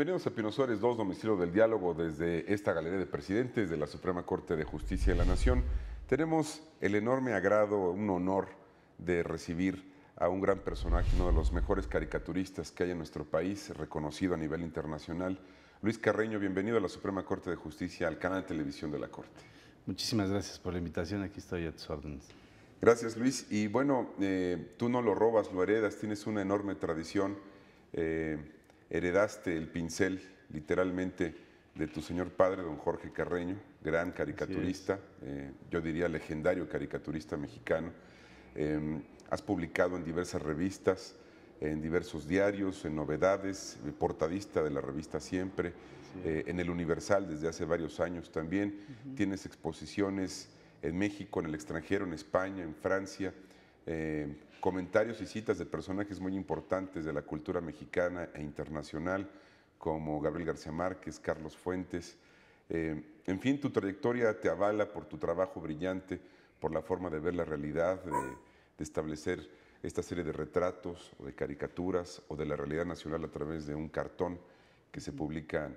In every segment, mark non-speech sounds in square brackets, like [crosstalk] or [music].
Bienvenidos a Pino Suárez 2, domicilio del diálogo desde esta galería de presidentes de la Suprema Corte de Justicia de la Nación. Tenemos el enorme agrado, un honor de recibir a un gran personaje, uno de los mejores caricaturistas que hay en nuestro país, reconocido a nivel internacional. Luis Carreño, bienvenido a la Suprema Corte de Justicia, al canal de televisión de la Corte. Muchísimas gracias por la invitación, aquí estoy a tus órdenes. Gracias Luis, y bueno, eh, tú no lo robas, lo heredas, tienes una enorme tradición. Eh, heredaste el pincel, literalmente, de tu señor padre, don Jorge Carreño, gran caricaturista, eh, yo diría legendario caricaturista mexicano. Em, has publicado en diversas revistas, en diversos diarios, en novedades, eh, portadista de la revista Siempre, eh, en el Universal desde hace varios años también. Tienes exposiciones en México, en el extranjero, en España, en Francia. Eh, comentarios y citas de personajes muy importantes de la cultura mexicana e internacional, como Gabriel García Márquez, Carlos Fuentes. Eh, en fin, tu trayectoria te avala por tu trabajo brillante, por la forma de ver la realidad, de, establecer esta serie de retratos o de caricaturas o de la realidad nacional a través de un cartón que se publica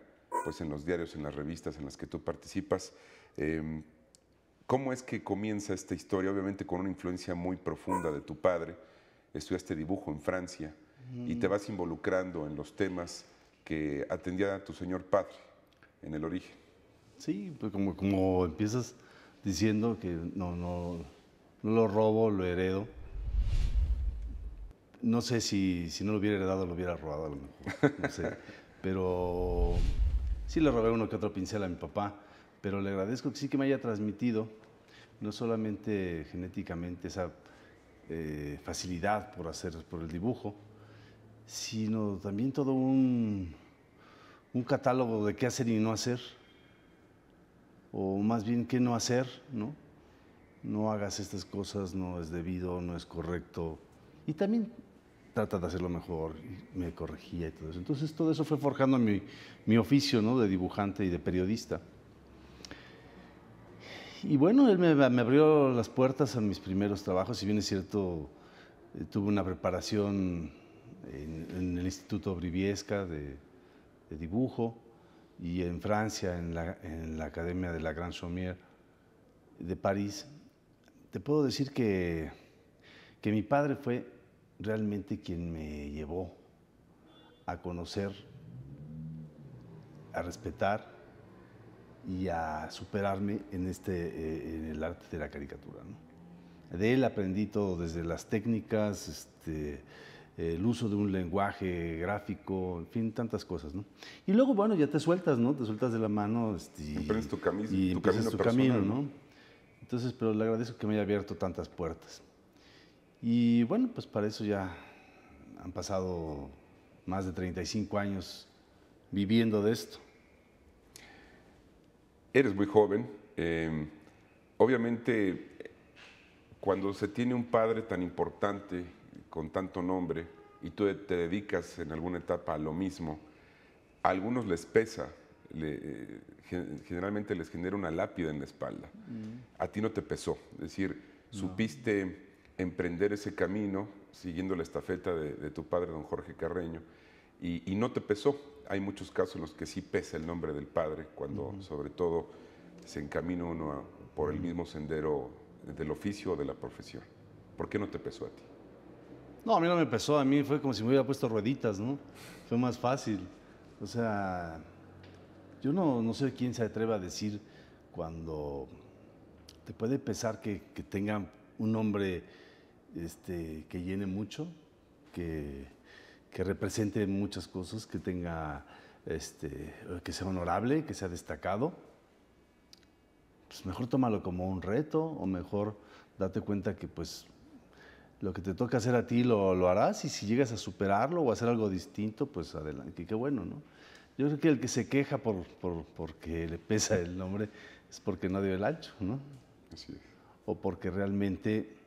pues, en los diarios, en las revistas en las que tú participas. Eh, ¿Cómo es que comienza esta historia? Obviamente con una influencia muy profunda de tu padre. Estudiaste dibujo en Francia y te vas involucrando en los temas que atendía a tu señor padre en el origen. Sí, pues como, como empiezas diciendo que no, no, lo robo, lo heredo. No sé si, si no lo hubiera heredado, lo hubiera robado No sé. [laughs] Pero sí le robé uno que otro pincel a mi papá pero le agradezco que sí que me haya transmitido no solamente genéticamente esa eh, facilidad por hacer por el dibujo, sino también todo un, un, catálogo de qué hacer y no hacer, o más bien qué no hacer, ¿no? No hagas estas cosas, no es debido, no es correcto, y también trata de hacerlo mejor, me corregía y todo eso. Entonces todo eso fue forjando mi, mi oficio, ¿no? De dibujante y de periodista. Y bueno, él me, abrió las puertas a mis primeros trabajos, si bien es cierto, eh, tuve una preparación en, el Instituto Briviesca de, dibujo y en Francia, en la, Academia de la Grande Chaumière de París. Te puedo decir que, que mi padre fue realmente quien me llevó a conocer, a respetar y a superarme en, este, eh, en el arte de la caricatura. De él aprendí todo, desde las técnicas, este, eh, el uso de un lenguaje gráfico, en fin, tantas cosas, ¿no? Y luego, bueno, ya te sueltas, ¿no? Te sueltas de la mano este, y, tu, camino, y tu empiezas camino tu camino, ¿no? Entonces, pero le agradezco que me haya abierto tantas puertas. Y bueno, pues para eso ya han pasado más de 35 años viviendo de esto eres muy joven. Em, obviamente, cuando se tiene un padre tan importante, con tanto nombre, y tú te dedicas en alguna etapa a lo mismo, a algunos les pesa, eh, generalmente les genera una lápida en la espalda. Mm. A ti no te pesó, es decir, supiste emprender ese camino siguiendo la estafeta de, tu padre, don Jorge Carreño, y, no te pesó. Hay muchos casos en los que sí pesa el nombre del padre, cuando sobre todo se encamina uno por el mismo sendero del oficio o de la profesión. ¿Por qué no te pesó a ti? No, a mí no me pesó, a mí fue como si me hubiera puesto rueditas, ¿no? Fue más fácil. O sea, yo no, no sé quién se atreva a decir cuando te puede pesar que, que tengan un nombre este, que llene mucho, que, que represente muchas cosas, que tenga, este, que sea honorable, que sea destacado, pues mejor tómalo como un reto o mejor date cuenta que pues lo que te toca hacer a ti lo, lo harás y si llegas a superarlo o a hacer algo distinto, pues adelante, qué bueno, ¿no? Yo creo que el que se queja por, por, porque le pesa el nombre es porque no dio el ancho, ¿no? Así es. O porque realmente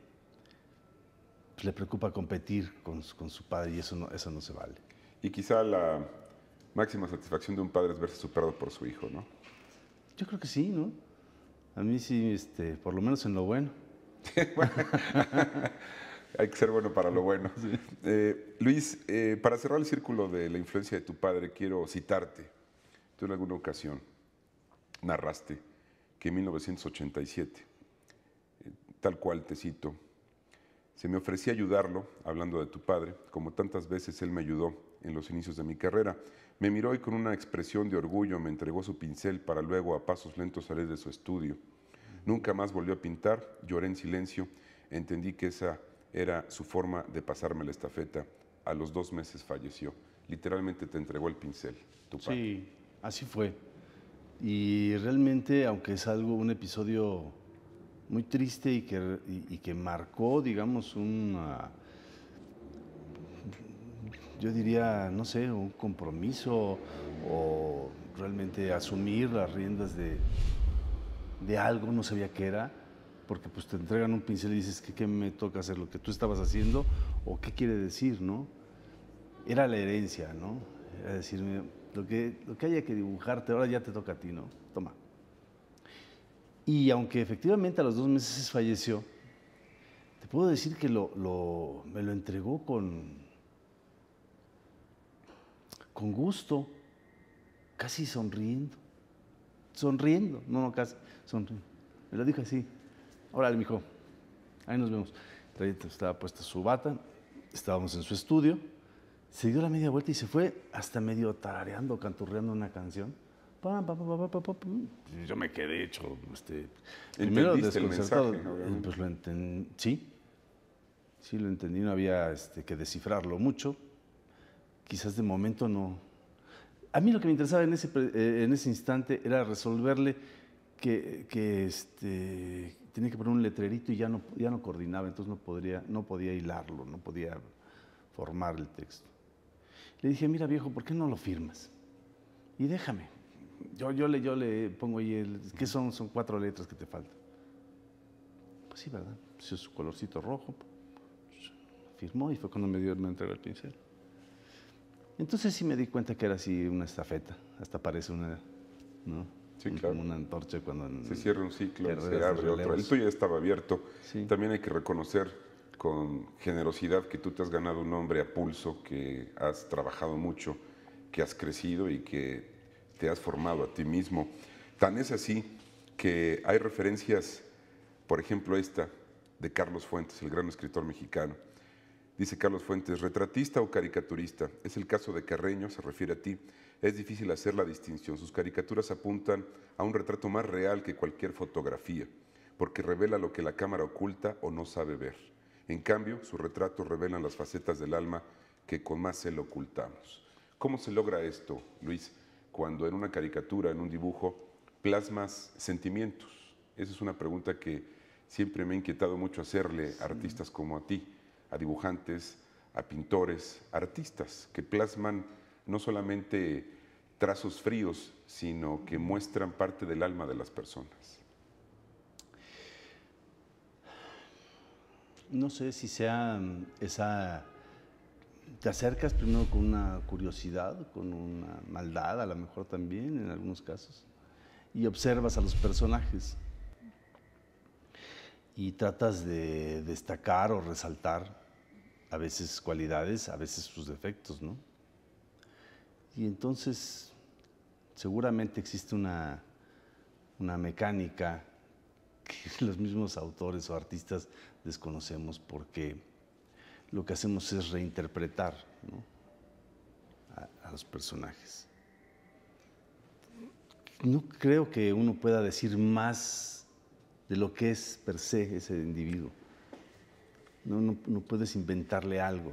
pues, le preocupa competir con, su padre y eso no, eso no se vale. Y quizá la máxima satisfacción de un padre es verse superado por su hijo, ¿no? Yo creo que sí, ¿no? A mí sí, este, por lo menos en lo bueno. [laughs] [laughs] Hay que ser bueno para lo bueno. Eh, Luis, eh, para cerrar el círculo de la influencia de tu padre, quiero citarte. Tú en alguna ocasión narraste que en 1987, eh, tal cual te cito, se me ofrecía ayudarlo, hablando de tu padre, como tantas veces él me ayudó en los inicios de mi carrera. Me miró y con una expresión de orgullo me entregó su pincel para luego a pasos lentos salir de su estudio. Nunca más volvió a pintar, lloré en silencio, entendí que esa era su forma de pasarme la estafeta. A los dos meses falleció. Literalmente te entregó el pincel, tu padre. Sí, así fue. Y realmente, aunque es algo, un episodio muy triste y que, que marcó, digamos, un, ah, yo diría, no sé, un compromiso o realmente asumir las riendas de, algo, no sabía qué era, porque pues te entregan un pincel y dices, ¿qué, qué me toca hacer? ¿Lo que tú estabas haciendo? ¿O qué quiere decir, no? Era la herencia, ¿no? Era decirme, lo que, lo que haya que dibujarte, ahora ya te toca a ti, ¿no? Toma. Y aunque efectivamente a los dos meses falleció, te puedo decir que me lo entregó con, con gusto, casi sonriendo. Sonriendo, no, no, casi, sonriendo. Me lo dijo así. Órale, mijo, ahí nos vemos. Estaba puesta su bata, estábamos en su estudio, se dio la media vuelta y se fue hasta medio tarareando, canturreando una canción yo me quedé hecho. Este, Primero El mensaje, eh, pues lo entendí. Sí. Sí, lo entendí. No había este, que descifrarlo mucho. Quizás de momento no. A mí lo que me interesaba en ese, eh, en ese instante era resolverle que, que este, tenía que poner un letrerito y ya no, ya no coordinaba, entonces no, podría, no podía hilarlo, no podía formar el texto. Le dije, mira viejo, ¿por qué no lo firmas? Y déjame. Yo, yo, le, yo le pongo ahí, el, ¿qué son? Son cuatro letras que te faltan. Pues sí, ¿verdad? si pues su colorcito rojo. firmó y fue cuando me dio, me entregó el pincel. Entonces sí me di cuenta que era así una estafeta. Hasta parece una, ¿no? Sí, claro. Como una antorcha cuando... Se cierra un ciclo, se abre otro. El tuyo ya estaba abierto. También hay que reconocer con generosidad que tú te has ganado un nombre a pulso, que has trabajado mucho, que has crecido y que te has formado a ti mismo. Tan es así que hay referencias, por ejemplo esta, de Carlos Fuentes, el gran escritor mexicano. Dice Carlos Fuentes, retratista o caricaturista, es el caso de Carreño, se refiere a ti, es difícil hacer la distinción. Sus caricaturas apuntan a un retrato más real que cualquier fotografía, porque revela lo que la cámara oculta o no sabe ver. En cambio, sus retratos revelan las facetas del alma que con más celo ocultamos. ¿Cómo se logra esto, Luis? cuando en una caricatura, en un dibujo, plasmas sentimientos? Esa es una pregunta que siempre me ha inquietado mucho hacerle a artistas como a ti, a dibujantes, a pintores, artistas que plasman no solamente trazos fríos, sino que muestran parte del alma de las personas. No sé si sea mm, esa te acercas primero con una curiosidad, con una maldad a lo mejor también en algunos casos, y observas a los personajes y tratas de destacar o resaltar a veces cualidades, a veces sus defectos, ¿no? Y entonces seguramente existe una, una mecánica que [laughs] los mismos autores o artistas desconocemos porque lo que hacemos es reinterpretar a, los personajes. No creo que uno pueda decir más de lo que es per se ese individuo. No, puedes inventarle algo.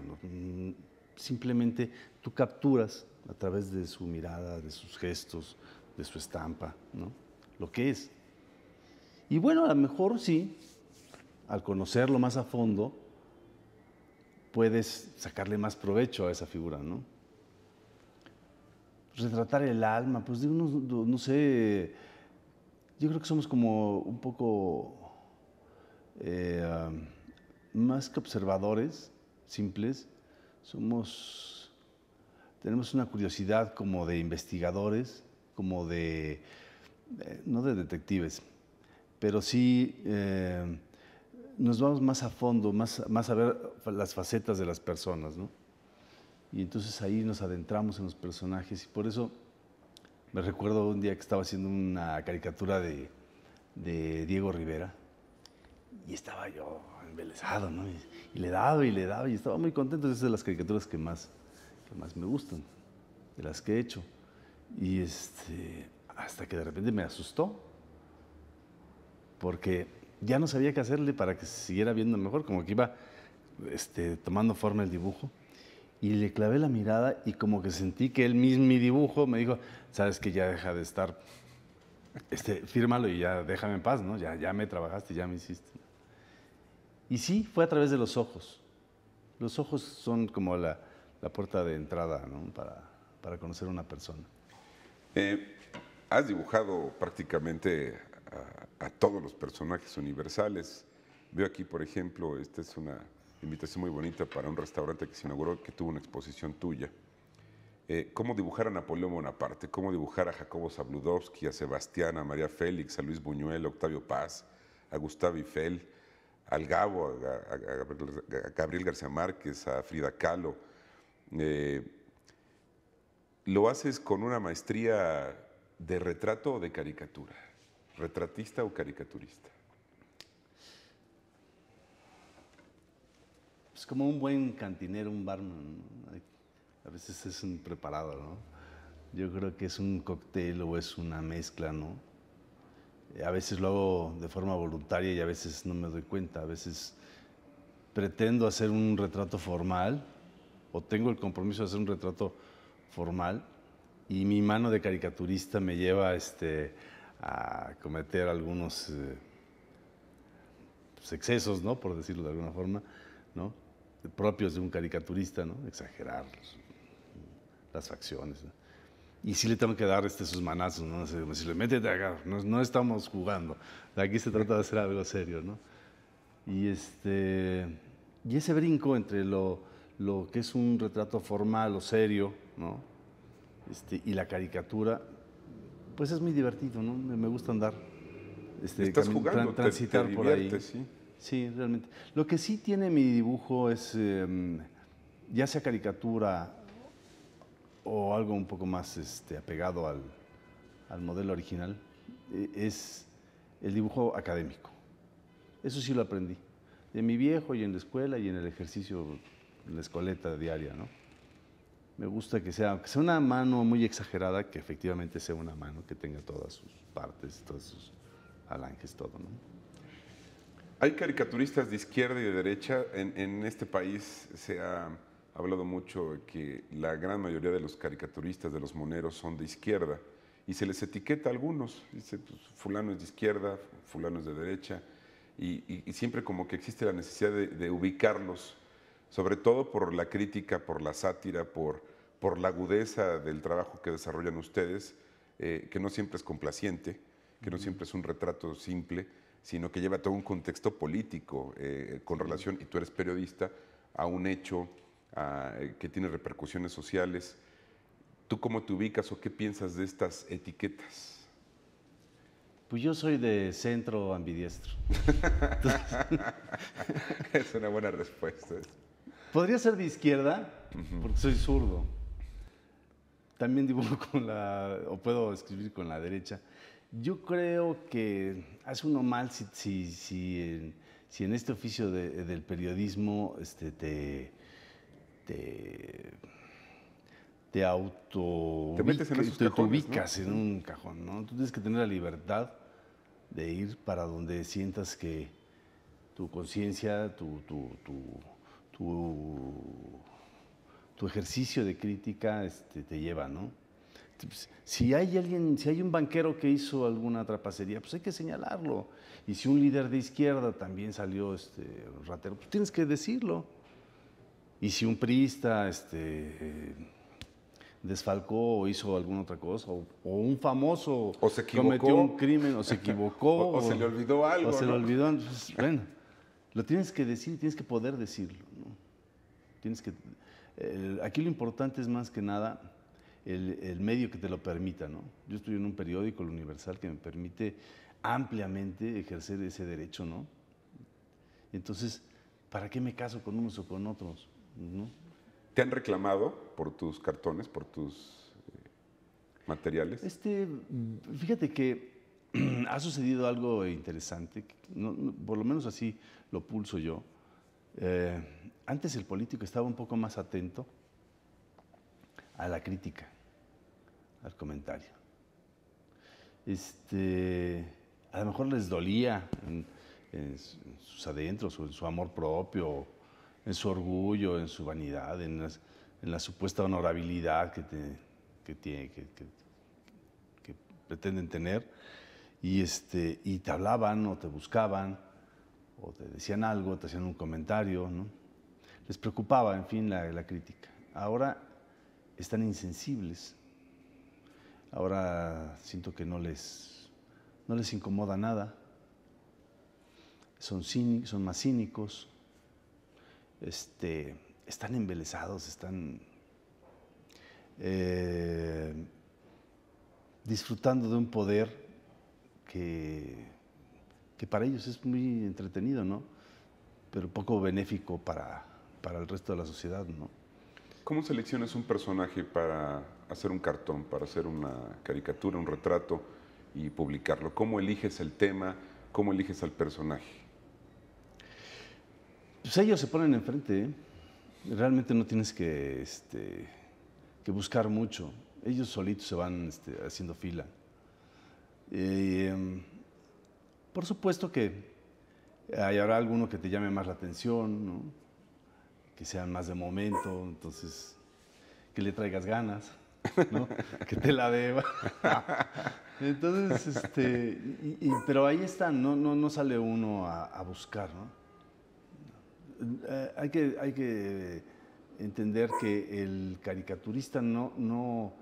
Simplemente tú capturas a través de su mirada, de sus gestos, de su estampa, lo que es. Y bueno, a lo mejor sí, al conocerlo más a fondo, puedes sacarle más provecho a esa figura, ¿no? Retratar el alma, pues digo, no, sé, yo creo que somos como un poco eh, más que observadores simples, somos, tenemos una curiosidad como de investigadores, como de, eh, no de detectives, pero sí... Eh, nos vamos más a fondo, más, más a ver las facetas de las personas, ¿no? Y entonces ahí nos adentramos en los personajes y por eso me recuerdo un día que estaba haciendo una caricatura de, de Diego Rivera y estaba yo embelesado, ¿no? Y, le daba y le daba y estaba muy contento. Esas es de las caricaturas que más, que más me gustan, de las que he hecho. Y este, hasta que de repente me asustó porque ya no sabía qué hacerle para que se siguiera viendo mejor, como que iba este, tomando forma el dibujo. Y le clavé la mirada y como que sentí que él mismo, mi dibujo, me dijo, sabes que ya deja de estar, este, fírmalo y ya déjame en paz, ¿no? Ya, ya me trabajaste, ya me hiciste. Y sí, fue a través de los ojos. Los ojos son como la, puerta de entrada para, conocer a una persona. Eh, has dibujado prácticamente a todos los personajes universales. Veo aquí, por ejemplo, esta es una invitación muy bonita para un restaurante que se inauguró que tuvo una exposición tuya. Eh, cómo dibujar a Napoleón Bonaparte, cómo dibujar a Jacobo Zabludowski, a Sebastián, a María Félix, a Luis Buñuel, a Octavio Paz, a Gustavo Ifel, al Gabo, a, Gabriel García Márquez, a Frida Kahlo. Eh, lo haces con una maestría de retrato o de caricatura. ¿Retratista o caricaturista? Es como un buen cantinero, un barman. A veces es un preparado, ¿no? Yo creo que es un cóctel o es una mezcla, ¿no? A veces lo hago de forma voluntaria y a veces no me doy cuenta. A veces pretendo hacer un retrato formal o tengo el compromiso de hacer un retrato formal y mi mano de caricaturista me lleva este, a cometer algunos eh, pues, excesos, ¿no? Por decirlo de alguna forma, ¿no? Propios de un caricaturista, ¿no? Exagerar las facciones. Y sí le tengo que dar este, sus manazos, ¿no? Decirle, métete acá, no, no estamos jugando. Aquí se trata de hacer algo serio, ¿no? Y, este, y ese brinco entre lo, lo que es un retrato formal o serio, ¿no? Este, y la caricatura pues es muy divertido, ¿no? Me gusta andar. Este, Estás jugando, transitar por ahí. ¿sí? realmente. Lo que sí tiene mi dibujo es, em, ya sea caricatura o algo un poco más este, apegado al, modelo original, e, es el dibujo académico. Eso sí lo aprendí. De mi viejo y en la escuela y en el ejercicio, en la escoleta diaria, ¿no? me gusta que sea, aunque sea una mano muy exagerada, que efectivamente sea una mano que tenga todas sus partes, todos sus alanges, todo, Hay caricaturistas de izquierda y de derecha. En, este país se ha hablado mucho de que la gran mayoría de los caricaturistas, de los moneros, son de izquierda. Y se les etiqueta a algunos. Dice, pues, fulano es de izquierda, fulano es de derecha. Y, siempre como que existe la necesidad de ubicarlos sobre todo por la crítica, por la sátira, por, la agudeza del trabajo que desarrollan ustedes, eh, que no siempre es complaciente, que no siempre es un retrato simple, sino que lleva todo un contexto político eh, con relación, y tú eres periodista, a un hecho eh, que tiene repercusiones sociales. ¿Tú cómo te ubicas o qué piensas de estas etiquetas? Pues yo soy de centro ambidiestro. [laughs] es una buena respuesta. Podría ser de izquierda, porque soy zurdo. También dibujo [laughs] con la, o puedo escribir con la derecha. Yo creo que hace uno mal si, si, si, si en este oficio del periodismo este, te, te, te auto... Te metes en ubicas en un cajón, ¿no? Tú tienes que tener la libertad de ir para donde sientas que tu conciencia, tu tu, ejercicio de crítica este, te lleva, ¿no? Pues, si hay alguien, si hay un banquero que hizo alguna trapacería, pues hay que señalarlo. Y si un líder de izquierda también salió este, ratero, pues tienes que decirlo. Y si un priista este, desfalcó o hizo alguna otra cosa, o, un famoso cometió un crimen, o se equivocó, [laughs] o, se le olvidó algo. O se le olvidó, lo tienes que decir, tienes que poder decirlo. ¿no? Tienes que, aquí lo importante es más que nada el, medio que te lo permita. ¿no? Yo estoy en un periódico, el Universal, que me permite ampliamente ejercer ese derecho. ¿no? Entonces, ¿para qué me caso con unos o con otros? ¿no? ¿Te han reclamado por tus cartones, por tus eh, materiales? Este, fíjate que [clears throat] ha sucedido algo interesante, por lo menos así lo pulso yo. Eh, antes el político estaba un poco más atento a la crítica, al comentario. Este, a lo mejor les dolía en, sus adentros, o en su amor propio, en su orgullo, en su vanidad, en, la supuesta honorabilidad que, tiene, que, que pretenden tener y, este, y te hablaban o te buscaban o te decían algo, te hacían un comentario, ¿no? Les preocupaba, en fin, la, crítica. Ahora están insensibles. Ahora siento que no les, no les incomoda nada. Son, son más cínicos. Este, están embelesados, están eh, disfrutando de un poder que, para ellos es muy entretenido, ¿no? Pero poco benéfico para, el resto de la sociedad, ¿no? ¿Cómo seleccionas un personaje para hacer un cartón, para hacer una caricatura, un retrato y publicarlo? ¿Cómo eliges el tema? ¿Cómo eliges al personaje? Pues ellos se ponen enfrente. ¿eh? Realmente no tienes que, este, que buscar mucho. Ellos solitos se van este, haciendo fila. Eh, por supuesto que hay, ahora alguno que te llame más la atención, que sean más de momento, entonces que le traigas ganas, [laughs] que te la deba. [laughs] entonces, este, pero ahí está no, no, no sale uno a, buscar. Eh, hay, que, hay que entender que el caricaturista no, no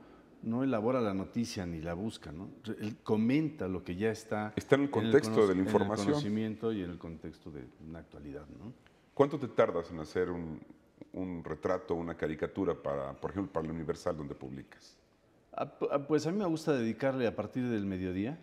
no elabora la noticia ni la busca, ¿no? Él comenta lo que ya está. Está en el contexto de la información. En el conocimiento y en el contexto de una actualidad, ¿no? ¿Cuánto te tardas en hacer un, retrato, una caricatura para, por ejemplo, para el Universal donde publicas? Ah, ah, pues a mí me gusta dedicarle a partir del mediodía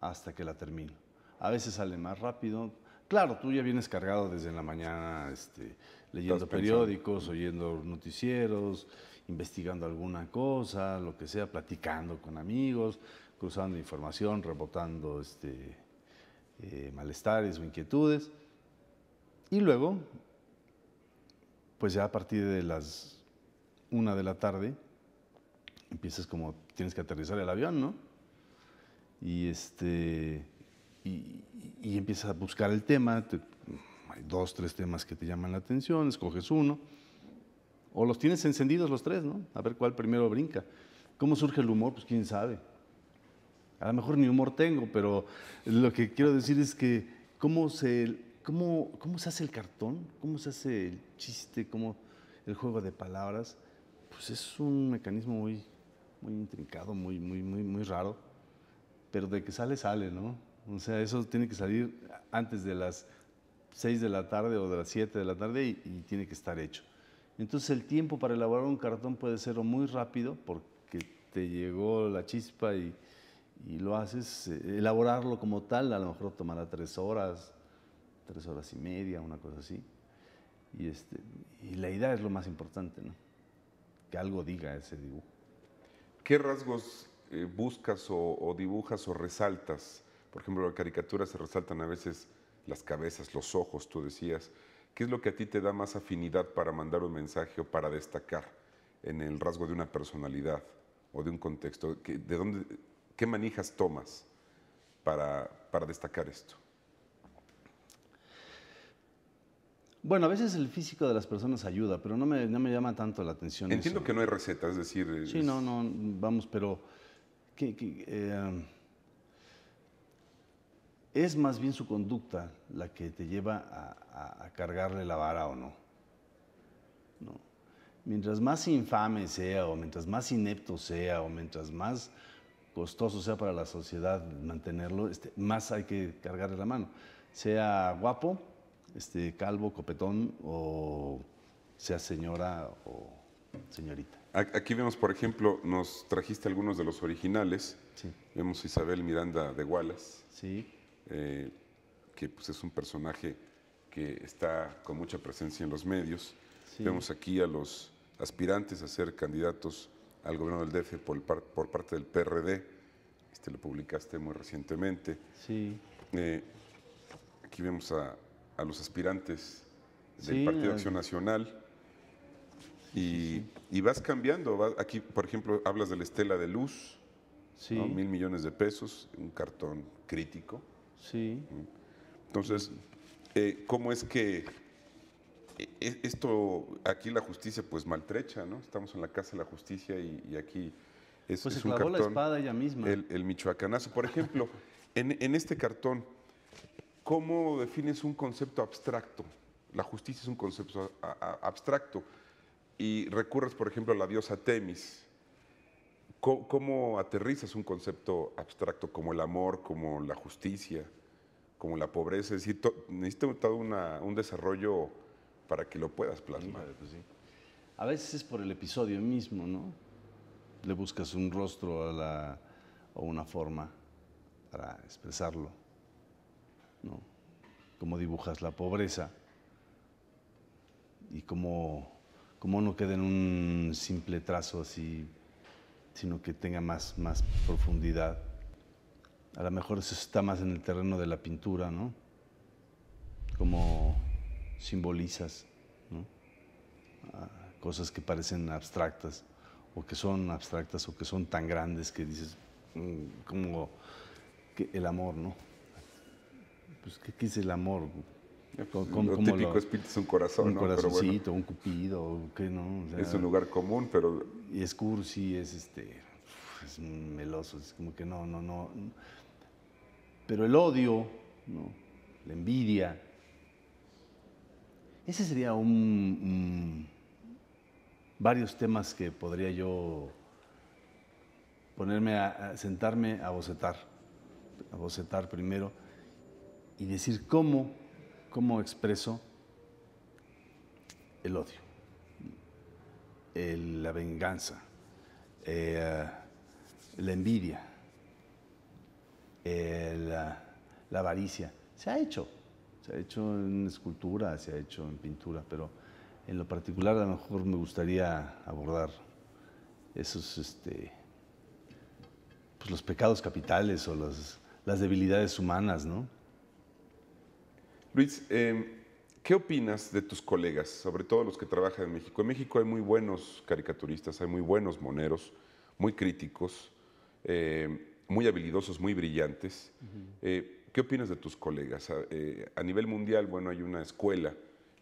hasta que la termino. A veces sale más rápido. Claro, tú ya vienes cargado desde la mañana, este, leyendo periódicos, oyendo noticieros investigando alguna cosa, lo que sea, platicando con amigos, cruzando información, rebotando este, eh, malestares o inquietudes. Y luego, pues ya a partir de las una de la tarde, empiezas como, tienes que aterrizar el avión, ¿no? Y este... Y, empiezas a buscar el tema, hay dos, tres temas que te llaman la atención, escoges uno, o los tienes encendidos los tres, ¿no? A ver cuál primero brinca. ¿Cómo surge el humor? Pues quién sabe. A lo mejor ni humor tengo, pero lo que quiero decir es que cómo se, cómo se hace el cartón, cómo se hace el chiste, cómo el juego de palabras, pues es un mecanismo muy, muy intrincado, muy, muy, muy, muy raro, pero de que sale, sale, ¿no? O sea, eso tiene que salir antes de las 6 de la tarde o de las siete de la tarde y tiene que estar hecho. Entonces el tiempo para elaborar un cartón puede ser muy rápido porque te llegó la chispa y, lo haces. Eh, elaborarlo como tal a lo mejor tomará tres horas, tres horas y media, una cosa así. Y, este, la idea es lo más importante, ¿no? que algo diga ese dibujo. ¿Qué rasgos eh, buscas o, o, dibujas o resaltas? Por ejemplo, en la caricatura se resaltan a veces las cabezas, los ojos, tú decías. ¿Qué es lo que a ti te da más afinidad para mandar un mensaje o para destacar en el rasgo de una personalidad o de un contexto? ¿De dónde, ¿Qué manijas tomas para, para destacar esto? Bueno, a veces el físico de las personas ayuda, pero no me, llama tanto la atención. Entiendo que no hay receta, es decir... Sí, no, no, vamos, pero... Eh, es más bien su conducta la que te lleva a, cargarle la vara o no. Mientras más infame sea, o mientras más inepto sea, o mientras más costoso sea para la sociedad mantenerlo, este, más hay que cargarle la mano. Sea guapo, este, calvo, copetón, o sea señora o señorita. Aquí vemos, por ejemplo, nos trajiste algunos de los originales. Vemos Isabel Miranda de Wallace. Sí. Eh, que pues, es un personaje que está con mucha presencia en los medios. Vemos aquí a los aspirantes a ser candidatos al gobierno del DF por, parte del PRD. Este lo publicaste muy recientemente. Sí. Eh, aquí vemos a, los aspirantes del Partido Acción Nacional. Y, vas cambiando. aquí, por ejemplo, hablas de la estela de luz, mil millones de pesos, un cartón crítico. Sí. Entonces, eh, ¿cómo es que eh, eh, esto, aquí la justicia pues maltrecha, ¿no? Estamos en la Casa de la Justicia y, aquí es, pues es se clavó espada ella misma. El, michoacanazo. Por ejemplo, [laughs] en, este cartón, ¿cómo defines un concepto abstracto? La justicia es un concepto abstracto. Y recurres, por ejemplo, a la diosa Temis, ¿Cómo, aterrizas un concepto abstracto como el amor, como la justicia, como la pobreza? Es decir, un desarrollo para que lo puedas plasmar. Pues a veces es por el episodio mismo, ¿no? Le buscas un rostro a la, o una forma para expresarlo, ¿no? Cómo dibujas la pobreza y cómo no queda en un simple trazo así sino que tenga más, más profundidad. A lo mejor eso está más en el terreno de la pintura, ¿no? Como simbolizas, ¿no? Ah, cosas que parecen abstractas, o que son abstractas, o que son tan grandes que dices, mm, como el amor, ¿no? Pues, ¿qué es el amor? Como, lo típico es un corazón, un corazoncito, un cupido, ¿qué no? es un lugar común, pero... Y es cursi, es, este, es meloso, es como que no, no, no. Pero el odio, la envidia, ese sería un, mm, varios temas que podría yo ponerme a, sentarme a bocetar, a bocetar primero y decir cómo cómo expreso el odio, la venganza, eh, la envidia, la, avaricia. Se ha hecho, se ha hecho en escultura, se ha hecho en pintura, pero en lo particular a lo mejor me gustaría abordar esos, este, pues los pecados capitales o las debilidades humanas, ¿no? Luis, em, ¿qué opinas de tus colegas, sobre todo los que trabajan en México? En México hay muy buenos caricaturistas, hay muy buenos moneros, muy críticos, em, muy habilidosos, muy brillantes. Eh, ¿Qué opinas de tus colegas? Eh, a, nivel mundial, bueno, hay una escuela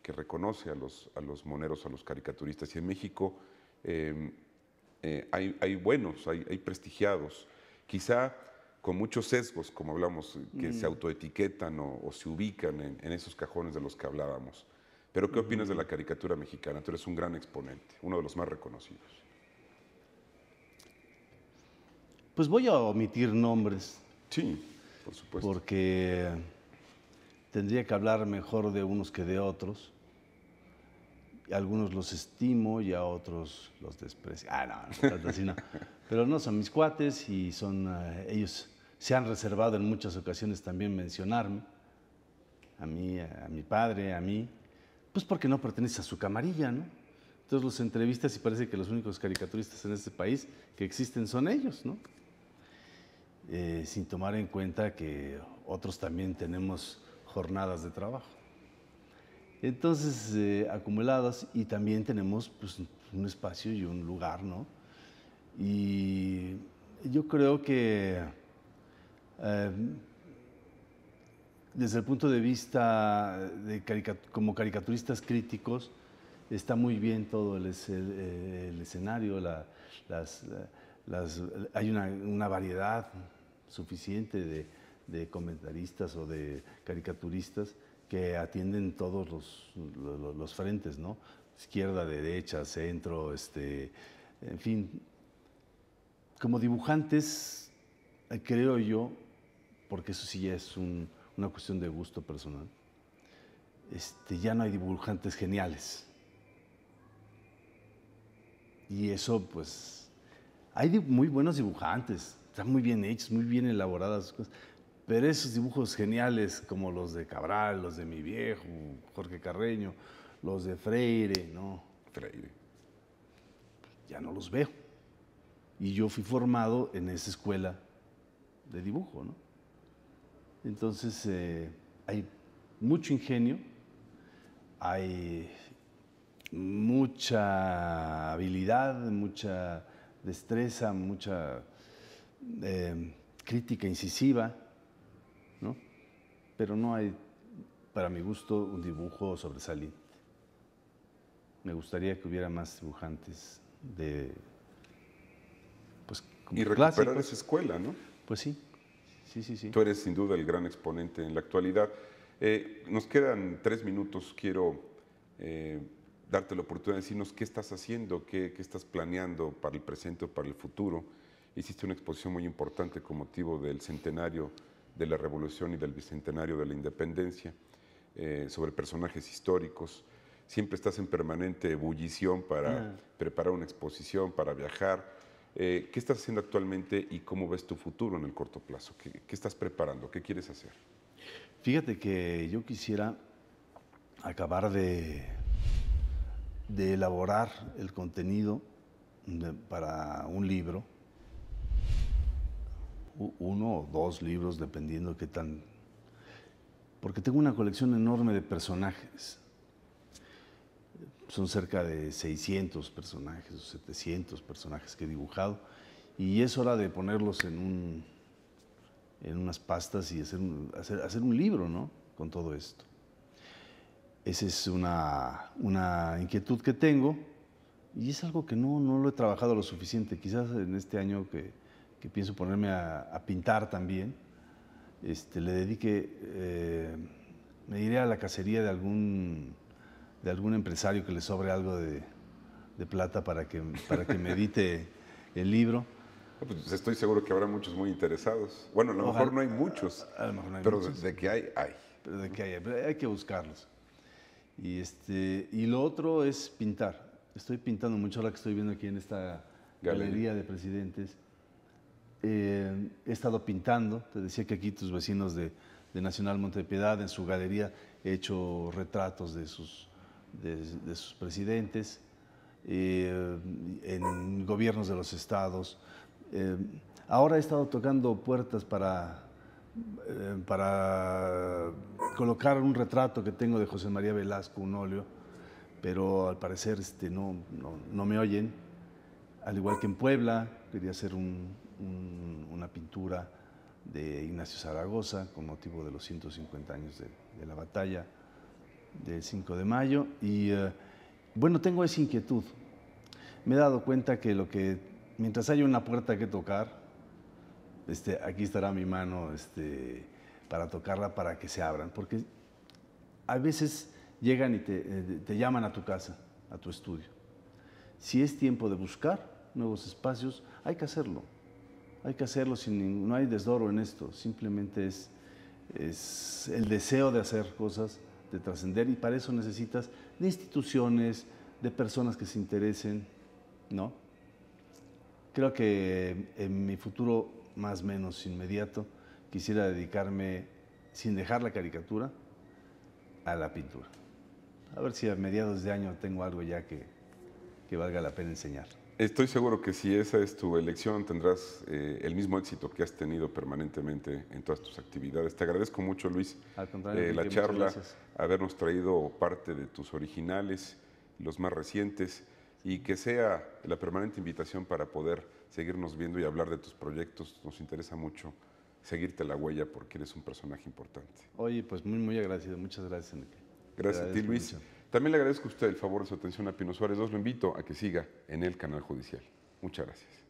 que reconoce a los, moneros, a los caricaturistas, y en México em, eh, hay, buenos, hay, hay prestigiados. Quizá con muchos sesgos, como hablamos, que se mm. autoetiquetan o, se ubican en, esos cajones de los que hablábamos. Pero ¿qué opinas de la caricatura mexicana? Tú eres un gran exponente, uno de los más reconocidos. Pues voy a omitir nombres. Sí, por supuesto. Porque tendría que hablar mejor de unos que de otros. algunos los estimo y a otros los desprecio. Ah, no, no, así no. [laughs] Pero no, son mis cuates y son eh, ellos se han reservado en muchas ocasiones también mencionarme, a mí, a mi padre, a mí, pues porque no pertenece a su camarilla, ¿no? Entonces los entrevistas y parece que los únicos caricaturistas en este país que existen son ellos, ¿no? Eh, sin tomar en cuenta que otros también tenemos jornadas de trabajo. Entonces, eh, acumuladas y también tenemos pues, un espacio y un lugar, ¿no? Y yo creo que eh, desde el punto de vista de como caricaturistas críticos, está muy bien todo el, eh, escenario, hay una, variedad suficiente de, comentaristas o de caricaturistas que atienden todos los, frentes, ¿no? Izquierda, derecha, centro, este, en fin. Como dibujantes, creo yo, porque eso sí ya es una cuestión de gusto personal, este, ya no hay dibujantes geniales. Y eso, pues, hay muy buenos dibujantes, están muy bien hechos, muy bien elaboradas, cosas pero esos dibujos geniales como los de Cabral, los de mi viejo, Jorge Carreño, los de Freire, ¿no? Freire. Ya no los veo. Y yo fui formado en esa escuela de dibujo, ¿no? Entonces eh, hay mucho ingenio, hay mucha habilidad, mucha destreza, mucha eh, crítica incisiva, ¿no? pero no hay, para mi gusto, un dibujo sobresaliente. Me gustaría que hubiera más dibujantes de... Pues, y recuperar esa escuela, ¿no? Pues sí. Tú eres sin duda el gran exponente en la actualidad. Eh, nos quedan tres minutos, quiero eh, darte la oportunidad de decirnos qué estás haciendo, qué, estás planeando para el presente o para el futuro. Hiciste una exposición muy importante con motivo del centenario de la Revolución y del Bicentenario de la Independencia, eh, sobre personajes históricos. Siempre estás en permanente ebullición para mm. preparar una exposición, para viajar. Eh, ¿Qué estás haciendo actualmente y cómo ves tu futuro en el corto plazo? ¿Qué, estás preparando? ¿Qué quieres hacer? Fíjate que yo quisiera acabar de, de elaborar el contenido para un libro, uno o dos libros, dependiendo qué tan... Porque tengo una colección enorme de personajes son cerca de 600 personajes o 700 personajes que he dibujado y es hora de ponerlos en, un, en unas pastas y hacer un, hacer, hacer un libro ¿no? con todo esto. Esa es una, una, inquietud que tengo y es algo que no, no lo he trabajado lo suficiente. Quizás en este año que, que pienso ponerme a, pintar también, este, le dedique, eh, me iré a la cacería de algún de algún empresario que le sobre algo de, plata para que, para que me edite [laughs] el libro. Pues, pues, estoy seguro que habrá muchos muy interesados. Bueno, a lo mejor no hay muchos, mejor no hay pero muchos. De, que hay, hay. Pero de que hay, hay que buscarlos. Y, este, y lo otro es pintar. Estoy pintando mucho ahora que estoy viendo aquí en esta galería, de presidentes. Eh, he estado pintando. Te decía que aquí tus vecinos de, de Nacional Montepiedad, en su galería, he hecho retratos de sus de, sus presidentes, eh, en gobiernos de los estados. Eh, ahora he estado tocando puertas para, eh, para colocar un retrato que tengo de José María Velasco, un óleo, pero al parecer este, no, no, me oyen. Al igual que en Puebla, quería hacer una pintura de Ignacio Zaragoza con motivo de los 150 años de la batalla del 5 de mayo. Y eh, bueno, tengo esa inquietud. Me he dado cuenta que lo que, mientras hay una puerta que tocar, este, aquí estará mi mano este, para tocarla para que se abran. Porque a veces llegan y te, eh, llaman a tu casa, a tu estudio. Si es tiempo de buscar nuevos espacios, hay que hacerlo. Hay que hacerlo, sin, no hay desdoro en esto, simplemente es, es el deseo de hacer cosas de trascender y para eso necesitas de instituciones, de personas que se interesen, ¿no? Creo que en mi futuro más o menos inmediato quisiera dedicarme, sin dejar la caricatura, a la pintura. A ver si a mediados de año tengo algo ya que, que valga la pena enseñar. Estoy seguro que si esa es tu elección tendrás eh, el mismo éxito que has tenido permanentemente en todas tus actividades. Te agradezco mucho, Luis, eh, la charla, habernos traído parte de tus originales, los más recientes, y que sea la permanente invitación para poder seguirnos viendo y hablar de tus proyectos. Nos interesa mucho seguirte la huella porque eres un personaje importante. Oye, pues muy, muy agradecido. Muchas gracias, Enrique. Gracias a ti, Luis. También le agradezco a usted el favor de su atención a Pino Suárez 2. Lo invito a que siga en el canal judicial. Muchas gracias.